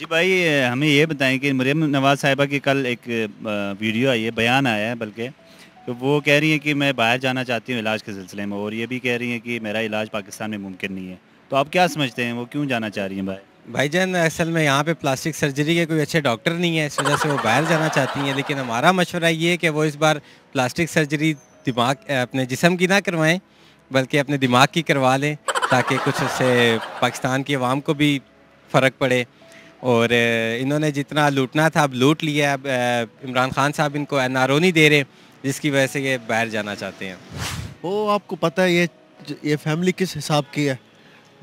जी भाई हमें ये बताएं कि मरियम नवाज साहिबा की कल एक वीडियो आई है बयान आया है बल्कि तो वो कह रही हैं कि मैं बाहर जाना चाहती हूँ इलाज के सिलसिले में और ये भी कह रही हैं कि मेरा इलाज पाकिस्तान में मुमकिन नहीं है तो आप क्या समझते हैं वो क्यों जाना चाह रही हैं भाई भाई जान असल में यहाँ पे प्लास्टिक सर्जरी के कोई अच्छे डॉक्टर नहीं है इस वजह से वो बाहर जाना चाहती हैं लेकिन हमारा मशवरा ये है कि वो इस बार प्लास्टिक सर्जरी दिमाग अपने जिसम की ना करवाएँ बल्कि अपने दिमाग की करवा लें ताकि कुछ उससे पाकिस्तान की आवाम को भी फ़र्क पड़े और इन्होंने जितना लूटना था अब लूट लिया अब इमरान खान साहब इनको एन आर ओ नहीं दे रहे जिसकी वजह से ये बाहर जाना चाहते हैं वो आपको पता है ये ये फैमिली किस हिसाब की है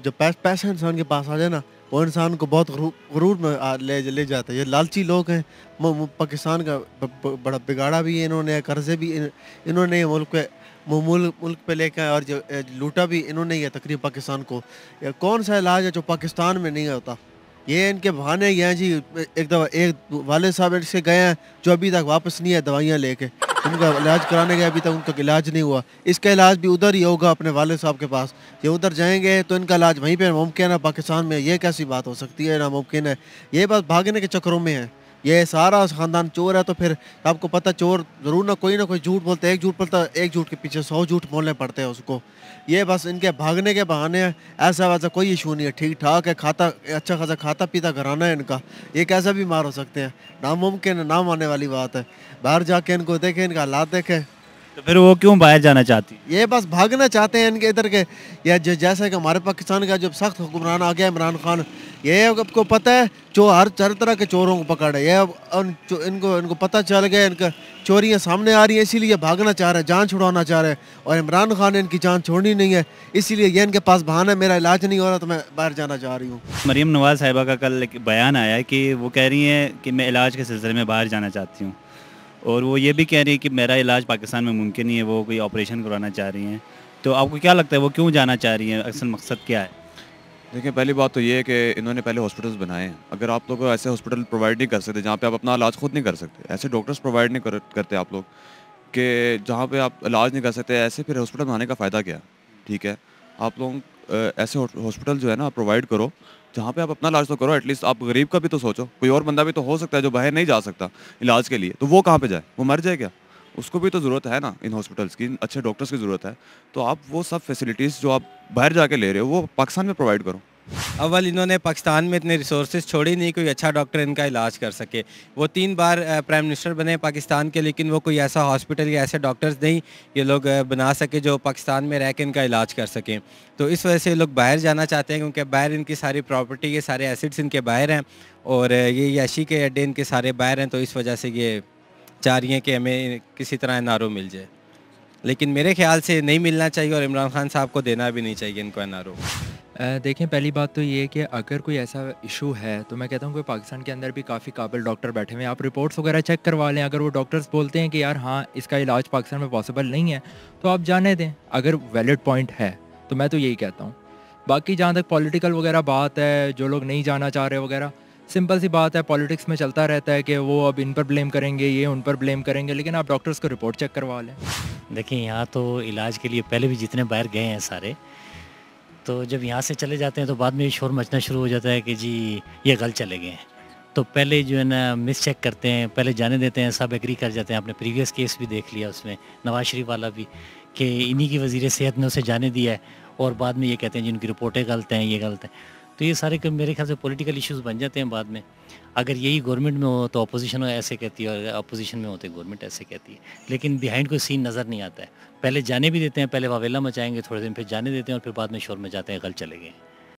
जब पैस, पैसा इंसान के पास आ जाए ना वो इंसान को बहुत गरूर में ले ले जाता है ये लालची लोग हैं पाकिस्तान का बड़ा बिगाड़ा भी है इन्होंने कर्जे भी इन, इन्होंने मुल्क पे मुल्क मुल्क पे लेकर और जो लूटा भी इन्होंने ही है तकरीब पाकिस्तान को कौन सा इलाज है जो पाकिस्तान में नहीं होता ये इनके बहाने गए हैं जी एक दवा एक वाले साहब इनसे गए हैं जो अभी तक वापस नहीं है दवाइयाँ लेके उनका इलाज कराने गए अभी तक उनका इलाज नहीं हुआ इसका इलाज भी उधर ही होगा अपने वाले साहब के पास ये उधर जाएंगे तो इनका इलाज वहीं पर मुमकिन है पाकिस्तान में ये कैसी बात हो सकती है नामुमकिन है ये बात भागने के चक्करों में है ये सारा खानदान चोर है तो फिर आपको पता चोर ज़रूर ना कोई ना कोई झूठ बोलते एक झूठ बोलता एक झूठ के पीछे सौ झूठ बोलने पड़ते हैं उसको ये बस इनके भागने के बहाने हैं ऐसा वैसा कोई इशू नहीं है ठीक ठाक है खाता अच्छा खासा खाता पीता घराना है इनका ये कैसा मार हो सकते हैं नामुमकिन नाम आने वाली बात है बाहर जाके इनको देखें इनका हालात देखें तो फिर वो क्यों बाहर जाना चाहती ये बस भागना चाहते हैं इनके इधर के या जैसा कि हमारे पाकिस्तान का जो सख्त हुक्मरान आ गया इमरान खान ये आपको पता है जो हर हर तरह के चोरों को पकड़ है ये अब इनको इनको पता चल गया इनका चोरियाँ सामने आ रही हैं इसीलिए भागना चाह रहे हैं जान छुड़ाना चाह रहे हैं और इमरान खान ने इनकी जान छोड़नी नहीं है इसीलिए ये इनके पास बहाना है मेरा इलाज नहीं हो रहा तो मैं बाहर जाना चाह रही हूँ मरीम नवाज़ साहिबा का कल एक बयान आया कि वो कह रही हैं कि मैं इलाज के सिलसिले में बाहर जाना चाहती हूँ और वो ये भी कह रही है कि मेरा इलाज पाकिस्तान में मुमकिन नहीं है वो कोई ऑपरेशन करवाना चाह रही हैं तो आपको क्या लगता है वो क्यों जाना चाह रही हैं असल मकसद क्या है देखिए पहली बात तो ये है कि इन्होंने पहले हॉस्पिटल्स बनाए हैं अगर आप लोग ऐसे हॉस्पिटल प्रोवाइड नहीं कर सकते जहाँ पे आप अपना इलाज खुद नहीं कर सकते ऐसे डॉक्टर्स प्रोवाइड नहीं कर, करते आप लोग कि जहाँ पे आप इलाज नहीं कर सकते ऐसे फिर हॉस्पिटल बनाने का फ़ायदा क्या ठीक है आप लोग ऐसे हॉस्पिटल जो है ना प्रोवाइड करो जहाँ पर आप अपना इलाज तो करो एटलीस्ट आप गरीब का भी तो सोचो कोई और बंदा भी तो हो सकता है जो बाहर नहीं जा सकता इलाज के लिए तो वो कहाँ पर जाए वो मर जाए क्या उसको भी तो ज़रूरत है ना इन हॉस्पिटल्स की अच्छे डॉक्टर्स की ज़रूरत है तो आप वो सब फैसिलिटीज़ जो आप बाहर जाके ले रहे हो वो पाकिस्तान में प्रोवाइड करो अव्वल इन्होंने पाकिस्तान में इतने रिसोर्स छोड़े नहीं कोई अच्छा डॉक्टर इनका इलाज कर सके वो तीन बार प्राइम मिनिस्टर बने पाकिस्तान के लेकिन वो कोई ऐसा हॉस्पिटल या ऐसे डॉक्टर्स नहीं ये लोग बना सके जो पाकिस्तान में रह के इनका इलाज कर सकें तो इस वजह से लोग बाहर जाना चाहते हैं क्योंकि बाहर इनकी सारी प्रॉपर्टी ये सारे एसिड्स इनके बाहर हैं और ये याशी के अड्डे इनके सारे बाहर हैं तो इस वजह से ये चाह रही हैं कि हमें किसी तरह एन मिल जाए लेकिन मेरे ख्याल से नहीं मिलना चाहिए और इमरान खान साहब को देना भी नहीं चाहिए इनको एन देखें पहली बात तो ये कि अगर कोई ऐसा इशू है तो मैं कहता हूँ कि पाकिस्तान के अंदर भी काफ़ी काबिल डॉक्टर बैठे हुए हैं आप रिपोर्ट्स वगैरह चेक करवा लें अगर वो डॉक्टर्स बोलते हैं कि यार हाँ इसका इलाज पाकिस्तान में पॉसिबल नहीं है तो आप जाने दें अगर वैलिड पॉइंट है तो मैं तो यही कहता हूँ बाकी जहाँ तक पॉलिटिकल वगैरह बात है जो लोग नहीं जाना चाह रहे वगैरह सिंपल सी बात है पॉलिटिक्स में चलता रहता है कि वो अब इन पर ब्लेम करेंगे ये उन पर ब्लेम करेंगे लेकिन आप डॉक्टर्स को रिपोर्ट चेक करवा लें देखिए यहाँ तो इलाज के लिए पहले भी जितने बाहर गए हैं सारे तो जब यहाँ से चले जाते हैं तो बाद में शोर मचना शुरू हो जाता है कि जी ये गलत चले गए हैं तो पहले जो है ना मिस चेक करते हैं पहले जाने देते हैं सब एग्री कर जाते हैं आपने प्रीवियस केस भी देख लिया उसमें नवाज शरीफ वाला भी कि इन्हीं की वजीर सेहत ने उसे जाने दिया है और बाद में ये कहते हैं जिनकी रिपोर्टें गलत हैं ये गलत हैं तो ये सारे मेरे ख्याल से पॉलिटिकल इश्यूज बन जाते हैं बाद में अगर यही गवर्नमेंट में हो तो अपोजिशन ऐसे कहती है और अपोजिशन में होते गवर्नमेंट ऐसे कहती है लेकिन बिहाइंड कोई सीन नज़र नहीं आता है पहले जाने भी देते हैं पहले वावेला मचाएंगे थोड़े दिन फिर जाने देते हैं और फिर बाद में शोर में जाते हैं कल चले गए